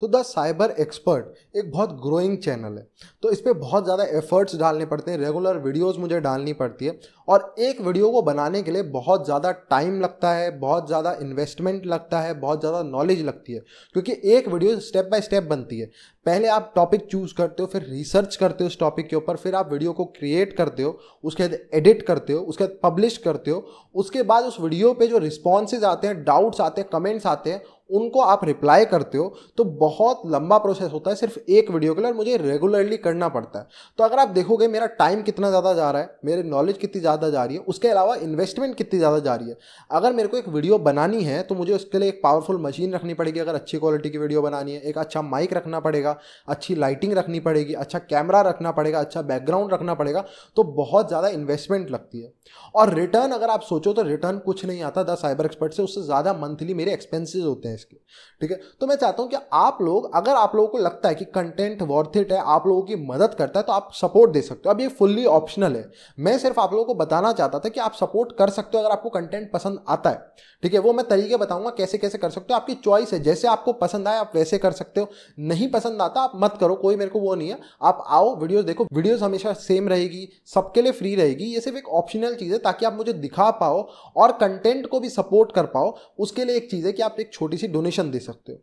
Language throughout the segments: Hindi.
तो द साइबर एक्सपर्ट एक बहुत ग्रोइंग चैनल है तो इस पर बहुत ज़्यादा एफर्ट्स डालने पड़ते हैं रेगुलर वीडियोस मुझे डालनी पड़ती है और एक वीडियो को बनाने के लिए बहुत ज़्यादा टाइम लगता है बहुत ज़्यादा इन्वेस्टमेंट लगता है बहुत ज़्यादा नॉलेज लगती है क्योंकि एक वीडियो स्टेप बाय स्टेप बनती है पहले आप टॉपिक चूज़ करते हो फिर रिसर्च करते हो उस टॉपिक के ऊपर फिर आप वीडियो को क्रिएट करते हो उसके बाद एडिट करते हो उसके बाद पब्लिश करते हो उसके बाद उस वीडियो पर जो रिस्पॉन्सेज आते हैं डाउट्स आते हैं कमेंट्स आते हैं उनको आप रिप्लाई करते हो तो बहुत लंबा प्रोसेस होता है सिर्फ एक वीडियो के लिए और मुझे रेगुलरली करना पड़ता है तो अगर आप देखोगे मेरा टाइम कितना ज़्यादा जा रहा है मेरे नॉलेज कितनी ज़्यादा जा रही है उसके अलावा इन्वेस्टमेंट कितनी ज़्यादा जा रही है अगर मेरे को एक वीडियो बनानी है तो मुझे उसके लिए एक पावरफुल मशीन रखनी पड़ेगी अगर अच्छी क्वालिटी की वीडियो बनानी है एक अच्छा माइक रखना पड़ेगा अच्छी लाइटिंग रखनी पड़ेगी अच्छा कैमरा रखना पड़ेगा अच्छा बैकग्राउंड रखना पड़ेगा तो बहुत ज़्यादा इन्वेस्टमेंट लगती है और रिटर्न अगर आप सोचो तो रिटर्न कुछ नहीं आता द साइबर एक्सपर्ट से उससे ज़्यादा मंथली मेरे एक्सपेंसिज़ होते हैं इसके ठीक है तो मैं चाहता हूँ कि आप लोग अगर आप लोगों को लगता है कि कंटेंट वर्थ इट है आप लोगों की मदद करता है तो आप सपोर्ट दे सकते हो अब ये फुल्ली ऑप्शनल है मैं सिर्फ आप लोगों को बताना चाहता था कि आप सपोर्ट कर सकते हो अगर आपको कंटेंट पसंद आता है ठीक है वो मैं तरीके बताऊंगा कैसे कैसे कर सकते हो आपकी चॉइस है जैसे आपको पसंद आए आप वैसे कर सकते हो नहीं पसंद आता आप मत करो कोई मेरे को वो नहीं है आप आओ वीडियो देखो वीडियोस हमेशा सेम रहेगी सबके लिए फ्री रहेगी ये सिर्फ एक ऑप्शनल चीज़ है ताकि आप मुझे दिखा पाओ और कंटेंट को भी सपोर्ट कर पाओ उसके लिए एक चीज़ है कि आप एक छोटी सी डोनेशन दे सकते हो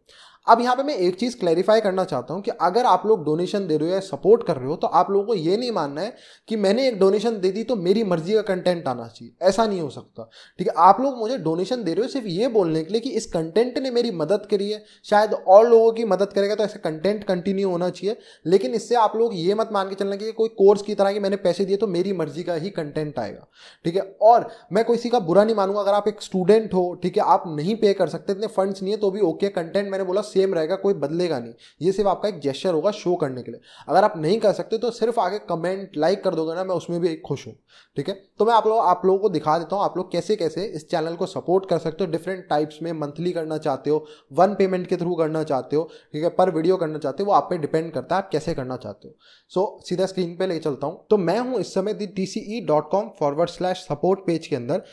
अब यहाँ पे मैं एक चीज़ क्लैरिफाई करना चाहता हूँ कि अगर आप लोग डोनेशन दे रहे हो या सपोर्ट कर रहे हो तो आप लोगों को ये नहीं मानना है कि मैंने एक डोनेशन दे दी तो मेरी मर्जी का कंटेंट आना चाहिए ऐसा नहीं हो सकता ठीक है आप लोग मुझे डोनेशन दे रहे हो सिर्फ ये बोलने के लिए कि इस कंटेंट ने मेरी मदद करी है शायद और लोगों की मदद करेगा तो ऐसा कंटेंट कंटिन्यू होना चाहिए लेकिन इससे आप लोग ये मत मान के चलना कि कोई कोर्स की तरह की मैंने पैसे दिए तो मेरी मर्जी का ही कंटेंट आएगा ठीक है और मैं किसी का बुरा नहीं मानूंगा अगर आप एक स्टूडेंट हो ठीक है आप नहीं पे कर सकते इतने फंड्स नहीं है तो भी ओके कंटेंट मैंने बोला सेम रहेगा कोई बदलेगा नहीं ये सिर्फ आपका एक जेस्चर होगा शो करने के लिए अगर आप नहीं कर सकते तो सिर्फ आगे कमेंट लाइक कर दोगे ना मैं उसमें भी एक खुश हूँ ठीक है तो मैं आप लोग आप लोगों को दिखा देता हूँ आप लोग कैसे कैसे इस चैनल को सपोर्ट कर सकते हो डिफरेंट टाइप्स में मंथली करना चाहते हो वन पेमेंट के थ्रू करना चाहते हो ठीक है पर वीडियो करना चाहते हो वो आप पे डिपेंड करता है आप कैसे करना चाहते हो सो सीधा स्क्रीन पर ले चलता हूँ तो मैं हूँ इस समय the T C E dot com forward slash support page के अंदर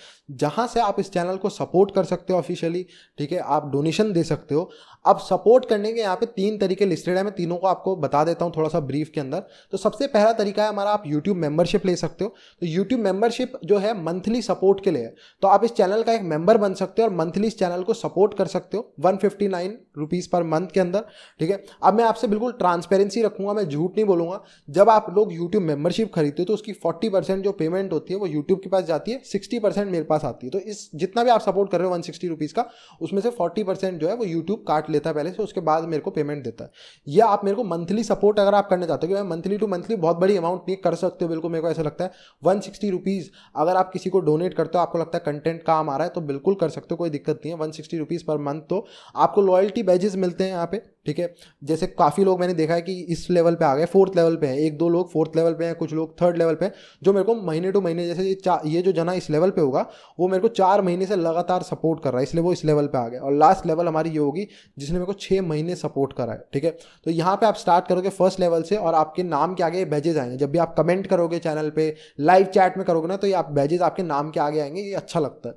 जहाँ से आप इस चैनल को सपोर्ट कर सकते हो ऑफिशियली ठीक है आप डोनेशन दे सकते हो अब सपोर्ट करने के यहाँ पे तीन तरीके लिस्टेड है मैं तीनों को आपको बता देता हूँ थोड़ा सा ब्रीफ के अंदर तो सबसे पहला तरीका है हमारा आप यूट्यूब मेंबरशिप ले सकते हो तो यूट्यूब मेंबरशिप जो है मंथली सपोर्ट के लिए तो आप इस चैनल का एक मेंबर बन सकते हो और मंथली इस चैनल को सपोर्ट कर सकते हो one fifty nine rupees per month के अंदर ठीक है अब मैं आपसे बिल्कुल ट्रांसपेरेंसी रखूंगा मैं झूठ नहीं बोलूँगा जब आप लोग यूट्यूब मेंबरशिप खरीदते हो तो उसकी फोर्टी परसेंट जो पेमेंट होती है वो यूट्यूब के पास जाती है सिक्सटी परसेंट मेरे पास आती है तो इस जितना भी आप सपोर्ट कर रहे हो वन सिक्सटी का उसमें से फोर्टी परसेंट जो है वो यूट्यूब काट लेता है पहले से उसके बाद मेरे को पेमेंट देता है या आप मेरे को मंथली सपोर्ट अगर आप करना चाहते हो कि मैं मंथली टू मंथली बहुत बड़ी अमाउंट नहीं कर सकते हो बिल्कुल मेरे को ऐसा लगता है वन सिक्सटी रुपीज़ अगर आप किसी को डोनेट करते हो आपको लगता है कंटेंट काम आ रहा है तो बिल्कुल कर सकते हो कोई दिक्कत नहीं है one sixty rupees per month तो आपको लॉयल्टी बैजेस मिलते हैं यहाँ पे ठीक है जैसे काफ़ी लोग मैंने देखा है कि इस लेवल पे आ गए फोर्थ लेवल पे हैं एक दो लोग फोर्थ लेवल पे हैं कुछ लोग थर्ड लेवल पे हैं जो मेरे को महीने टू महीने जैसे ये ये जो जना इस लेवल पे होगा वो मेरे को चार महीने से लगातार सपोर्ट कर रहा है इसलिए वो इस लेवल पे आ गया और लास्ट लेवल हमारी ये होगी जिसने मेरे को छः महीने सपोर्ट करा है ठीक है तो यहाँ पे आप स्टार्ट करोगे फर्स्ट लेवल से और आपके नाम के आगे बैजेज आएंगे जब भी आप कमेंट करोगे चैनल पे लाइव चैट में करोगे ना तो ये आप बैजेज आपके नाम के आगे आएंगे ये अच्छा लगता है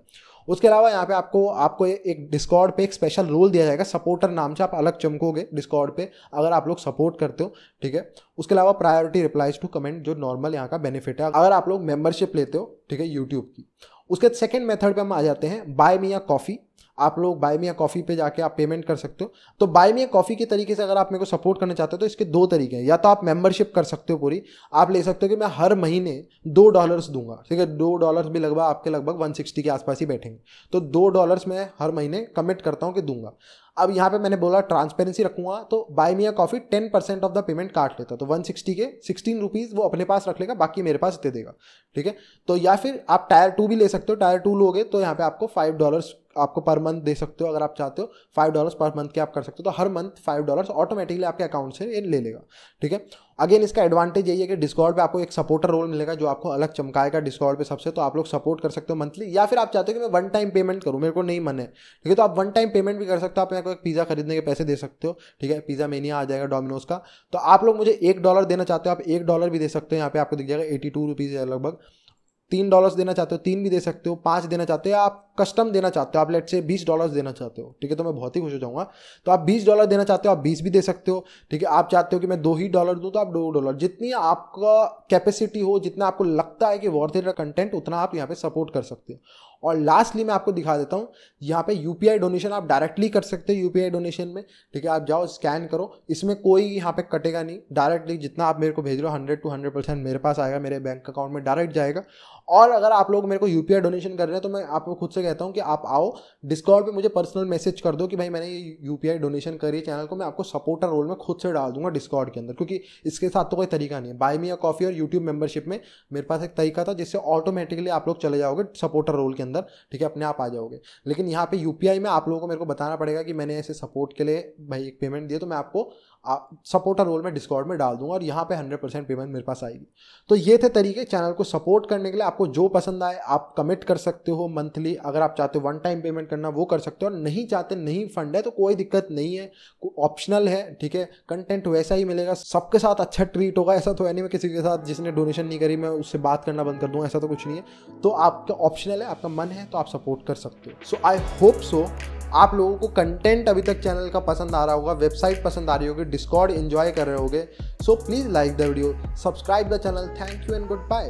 उसके अलावा यहाँ पे आपको आपको एक डिस्कॉर्ड पे एक स्पेशल रोल दिया जाएगा सपोर्टर नाम से आप अलग चमकोगे डिस्कॉर्ड पे अगर आप लोग सपोर्ट करते हो ठीक है उसके अलावा प्रायोरिटी रिप्लाइज टू कमेंट जो नॉर्मल यहाँ का बेनिफिट है अगर आप लोग मेंबरशिप लेते हो ठीक है यूट्यूब की उसके सेकेंड मेथड पर हम आ जाते हैं बाय मी या कॉफ़ी आप लोग बाय या कॉफ़ी पे जाके आप पेमेंट कर सकते हो तो बाय या कॉफ़ी के तरीके से अगर आप मेरे को सपोर्ट करना चाहते हो तो इसके दो तरीके हैं या तो आप मेंबरशिप कर सकते हो पूरी आप ले सकते हो कि मैं हर महीने दो डॉलर्स दूंगा ठीक है दो डॉलर्स भी लगभग आपके लगभग वन के आसपास ही बैठेंगे तो दो डॉलर्स मैं हर महीने कमिट करता हूँ कि दूंगा अब यहाँ पे मैंने बोला ट्रांसपेरेंसी रखूँगा तो buy me a coffee ten percent of the payment काट लेता तो वन सिक्सटी के सिक्सटीन रुपीज़ वो अपने पास रख लेगा बाकी मेरे पास दे देगा ठीक है तो या फिर आप टायर टू भी ले सकते हो टायर टू लोगे तो यहाँ पे आपको फाइव डॉलर्स आपको पर मंथ दे सकते हो अगर आप चाहते हो फाइव डॉलर्स पर मंथ के आप कर सकते हो तो हर मंथ फाइव डॉलर्स ऑटोमेटिकली आपके अकाउंट से ले लेगा ठीक है अगेन इसका एडवांटेज यही है कि डिस्कॉर्ड पे आपको एक सपोर्टर रोल मिलेगा जो आपको अलग चमकाएगा डिस्कॉर्ड पे सबसे तो आप लोग सपोर्ट कर सकते हो मंथली या फिर आप चाहते हो कि मैं वन टाइम पेमेंट करूँ मेरे को नहीं मन है ठीक है तो आप वन टाइम पेमेंट भी कर सकते हो आप मेरे को एक पिज़्ज़ा खरीदने के पैसे दे सकते हो ठीक है पिज़्ज़ा मेनिया आ जाएगा डोमिनोज का तो आप लोग मुझे एक डॉलर देना चाहते हो आप एक डॉलर भी दे सकते हो यहाँ पे आपको दिख जाएगा एटी टू रुपीज़ है लगभग तीन डॉलर्स देना चाहते हो तीन भी दे सकते हो पाँच देना चाहते हो आप कस्टम देना चाहते हो आप लेट से बीस डॉलर देना चाहते हो ठीक है तो मैं बहुत ही खुश हो जाऊंगा तो आप बीस डॉलर देना चाहते हो आप बीस भी दे सकते हो ठीक है आप चाहते हो कि मैं दो ही डॉलर दूँ तो आप दो डॉलर जितनी आपका कैपेसिटी हो जितना आपको लगता है कि वर्थ इट कंटेंट उतना आप यहाँ पे सपोर्ट कर सकते हो और लास्टली मैं आपको दिखा देता हूँ यहाँ पे यू डोनेशन आप डायरेक्टली कर सकते हो यू डोनेशन में ठीक है आप जाओ स्कैन करो इसमें कोई यहाँ पे कटेगा नहीं डायरेक्टली जितना आप मेरे को भेज रहे हो हंड्रेड टू हंड्रेड परसेंट मेरे पास आएगा मेरे बैंक अकाउंट में डायरेक्ट जाएगा और अगर आप लोग मेरे को यूपीआई डोनेशन कर रहे हैं तो मैं आपको खुद से कहता हूँ कि आप आओ डिस्कॉर्ड पे मुझे पर्सनल मैसेज कर दो कि भाई मैंने ये यू डोनेशन करी है चैनल को मैं आपको सपोर्टर रोल में खुद से डाल दूंगा डिस्कॉर्ड के अंदर क्योंकि इसके साथ तो कोई तरीका नहीं है बाय मी या कॉफी और यूट्यूब मेंबरशिप में मेरे पास एक तरीका था जिससे ऑटोमेटिकली आप लोग चले जाओगे सपोर्टर रोल के अंदर ठीक है अपने आप आ जाओगे लेकिन यहाँ पे यू में आप लोगों को मेरे को बताना पड़ेगा कि मैंने ऐसे सपोर्ट के लिए भाई एक पेमेंट दिया तो मैं आपको सपोर्टर रोल में डिस्कॉर्ड में डाल दूंगा और यहाँ पे 100 परसेंट पेमेंट मेरे पास आएगी तो ये थे तरीके चैनल को सपोर्ट करने के लिए आपको जो पसंद आए आप कमेंट कर सकते हो मंथली अगर आप चाहते हो वन टाइम पेमेंट करना वो कर सकते हो और नहीं चाहते नहीं फंड है तो कोई दिक्कत नहीं है ऑप्शनल है ठीक है कंटेंट वैसा ही मिलेगा सबके साथ अच्छा ट्रीट होगा ऐसा तो है नहीं मैं किसी के साथ जिसने डोनेशन नहीं करी मैं उससे बात करना बंद कर दूँ ऐसा तो कुछ नहीं है तो आपका ऑप्शनल है आपका मन है तो आप सपोर्ट कर सकते हो सो आई होप सो आप लोगों को कंटेंट अभी तक चैनल का पसंद आ रहा होगा वेबसाइट पसंद आ रही होगी डिस्कॉर्ड इन्जॉय कर रहे होगे so please like the video subscribe the channel thank you and good bye